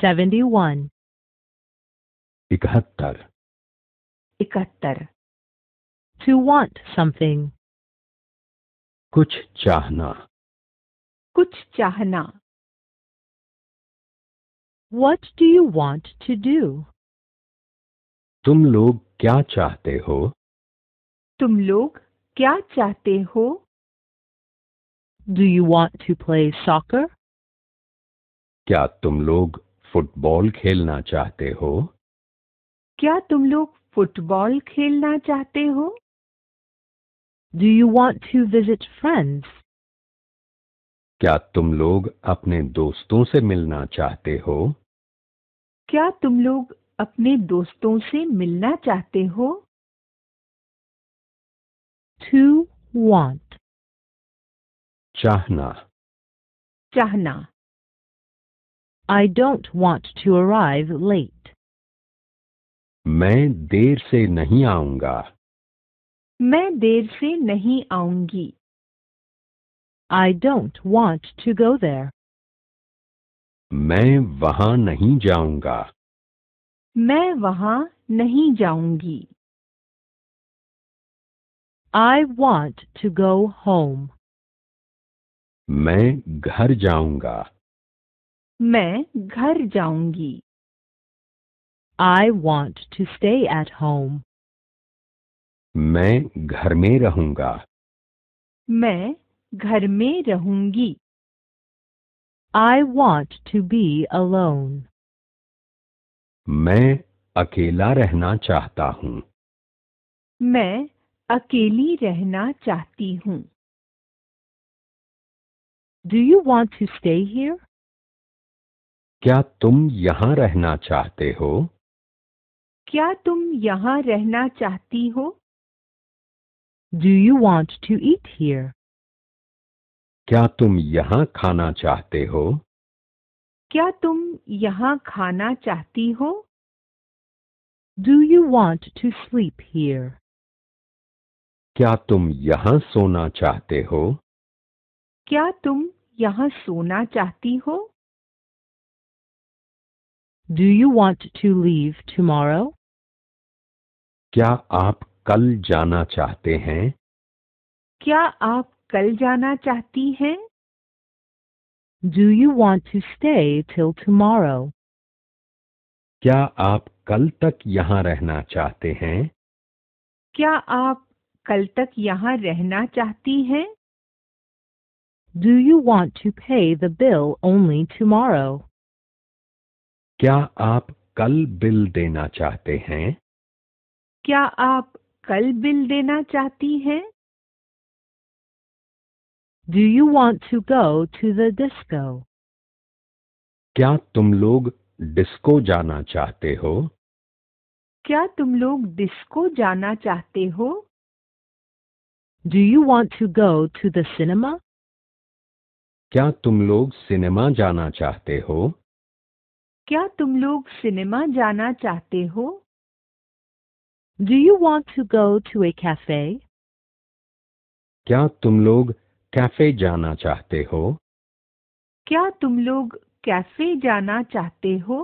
71 Ikhattar Ikhattar To want something Kuch chahna Kuch chahna What do you want to do? Tum log kya chahte ho? Tum log kya chahte ho? Do you want to play soccer? क्या तुम लोग football खेलना चाहते हो क्या तुम लोग football खेलना चाहते हो do you want to visit friends क्या तुम लोग अपने दोस्तों से मिलना चाहते हो क्या तुम लोग अपने दोस्तों से मिलना चाहते हो टू वॉन्ट चाहना चाहना I don't want to arrive late. मैं देर से नहीं आऊंगा मैं देर से नहीं आऊंगी I don't want to go there. मैं वहां नहीं जाऊंगा मैं वहां नहीं जाऊंगी I want to go home. मैं घर जाऊंगा मैं घर जाऊंगी I want to stay at home. मैं घर में रहूंगा मैं घर में रहूंगी I want to be alone. मैं अकेला रहना चाहता हूँ मैं अकेली रहना चाहती हूँ Do you want to stay here? क्या तुम यहाँ रहना चाहते हो क्या तुम यहाँ रहना चाहती हो do you want to eat here क्या तुम यहाँ खाना चाहते हो क्या तुम यहाँ खाना चाहती हो do you want to sleep here क्या तुम यहाँ सोना चाहते हो क्या तुम यहाँ सोना चाहती हो Do you want to leave tomorrow? क्या आप कल जाना चाहते हैं क्या आप कल जाना चाहती हैं Do you want to stay till tomorrow? क्या आप कल तक यहाँ रहना चाहते हैं क्या आप कल तक यहाँ रहना चाहती हैं Do you want to pay the bill only tomorrow? क्या आप कल बिल देना चाहते हैं क्या आप कल बिल देना चाहती हैं Do you want to go to the disco? क्या तुम लोग डिस्को जाना चाहते हो क्या तुम लोग डिस्को जाना चाहते हो Do you want to go to the cinema? क्या तुम लोग सिनेमा जाना चाहते हो क्या तुम लोग सिनेमा जाना चाहते हो Do you want to go to a cafe? क्या तुम लोग कैफे जाना चाहते हो क्या तुम लोग कैफे जाना चाहते हो